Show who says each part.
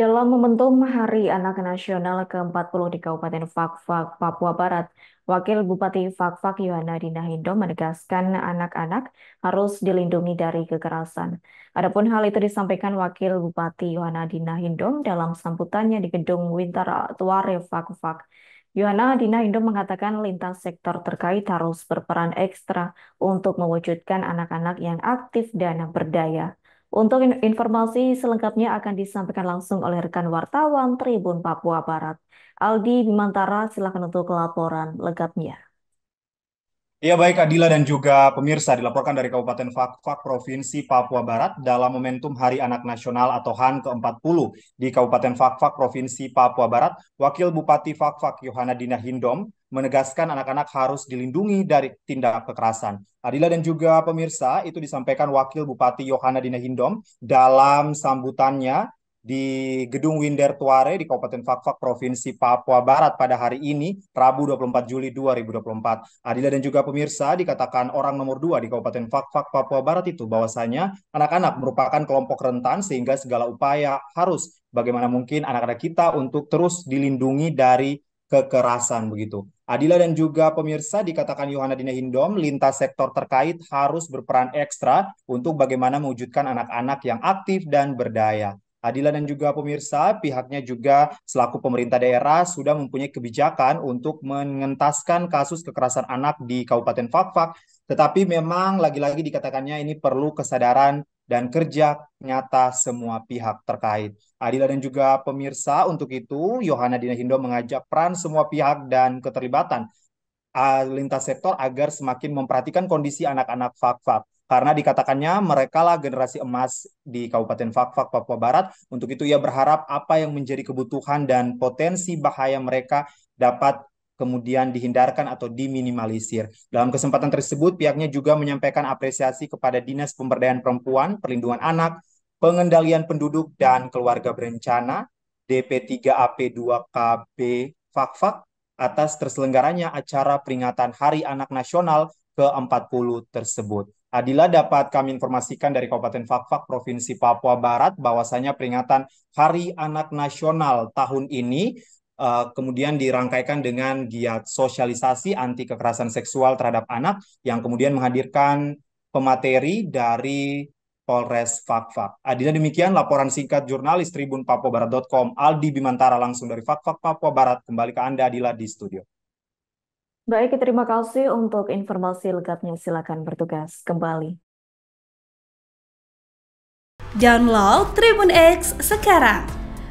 Speaker 1: Dalam momentum Hari Anak Nasional ke-40 di Kabupaten Fakfak Papua Barat, Wakil Bupati Fakfak fak Yohana Dina Hindo menegaskan anak-anak harus dilindungi dari kekerasan. Adapun hal itu disampaikan Wakil Bupati Yohana Dina Hindo dalam sambutannya di Gedung Winter Tuare Fakfak. fak Yohana Dina Hindo mengatakan lintas sektor terkait harus berperan ekstra untuk mewujudkan anak-anak yang aktif dan berdaya. Untuk informasi selengkapnya akan disampaikan langsung oleh rekan wartawan Tribun Papua Barat. Aldi Bimantara, silakan untuk laporan lengkapnya.
Speaker 2: Ya baik Adila dan juga pemirsa dilaporkan dari Kabupaten Fakfak Provinsi Papua Barat dalam momentum Hari Anak Nasional atau HAN ke-40 di Kabupaten Fakfak Provinsi Papua Barat, Wakil Bupati Fakfak Yohana Dina Hindom menegaskan anak-anak harus dilindungi dari tindak kekerasan. Adila dan juga pemirsa, itu disampaikan Wakil Bupati Yohana Hindom dalam sambutannya di Gedung Winder Tuare di Kabupaten Fakfak Provinsi Papua Barat pada hari ini, Rabu 24 Juli 2024. Adila dan juga pemirsa dikatakan orang nomor dua di Kabupaten Fakfak Papua Barat itu bahwasanya anak-anak merupakan kelompok rentan sehingga segala upaya harus bagaimana mungkin anak-anak kita untuk terus dilindungi dari kekerasan begitu. Adila dan juga pemirsa dikatakan Dina Hindom, lintas sektor terkait harus berperan ekstra untuk bagaimana mewujudkan anak-anak yang aktif dan berdaya. Adila dan juga pemirsa, pihaknya juga selaku pemerintah daerah sudah mempunyai kebijakan untuk mengentaskan kasus kekerasan anak di Kabupaten Fakfak. Tetapi memang lagi-lagi dikatakannya ini perlu kesadaran dan kerja nyata semua pihak terkait. Adila dan juga pemirsa, untuk itu Yohana Dina Hindo mengajak peran semua pihak dan keterlibatan ah, lintas sektor agar semakin memperhatikan kondisi anak-anak fak-fak. Karena dikatakannya mereka lah generasi emas di Kabupaten Fakfak Papua Barat. Untuk itu ia berharap apa yang menjadi kebutuhan dan potensi bahaya mereka dapat kemudian dihindarkan atau diminimalisir. Dalam kesempatan tersebut, pihaknya juga menyampaikan apresiasi kepada Dinas Pemberdayaan Perempuan, Perlindungan Anak, Pengendalian Penduduk dan Keluarga Berencana, DP3AP2KB Fakfak, atas terselenggaranya acara peringatan Hari Anak Nasional ke-40 tersebut. Adila dapat kami informasikan dari Kabupaten Fakfak Provinsi Papua Barat bahwasanya peringatan Hari Anak Nasional tahun ini Eh, kemudian dirangkaikan dengan giat sosialisasi anti kekerasan seksual terhadap anak yang kemudian menghadirkan pemateri dari Polres Fakfak. Adina demikian laporan singkat jurnalis Tribun Papua Barat.com Aldi Bimantara langsung dari Fakfak Papua Barat. Kembali ke Anda Adila di studio.
Speaker 1: Baik, terima kasih untuk informasi lengkapnya. Silakan bertugas kembali. Download Tribun X sekarang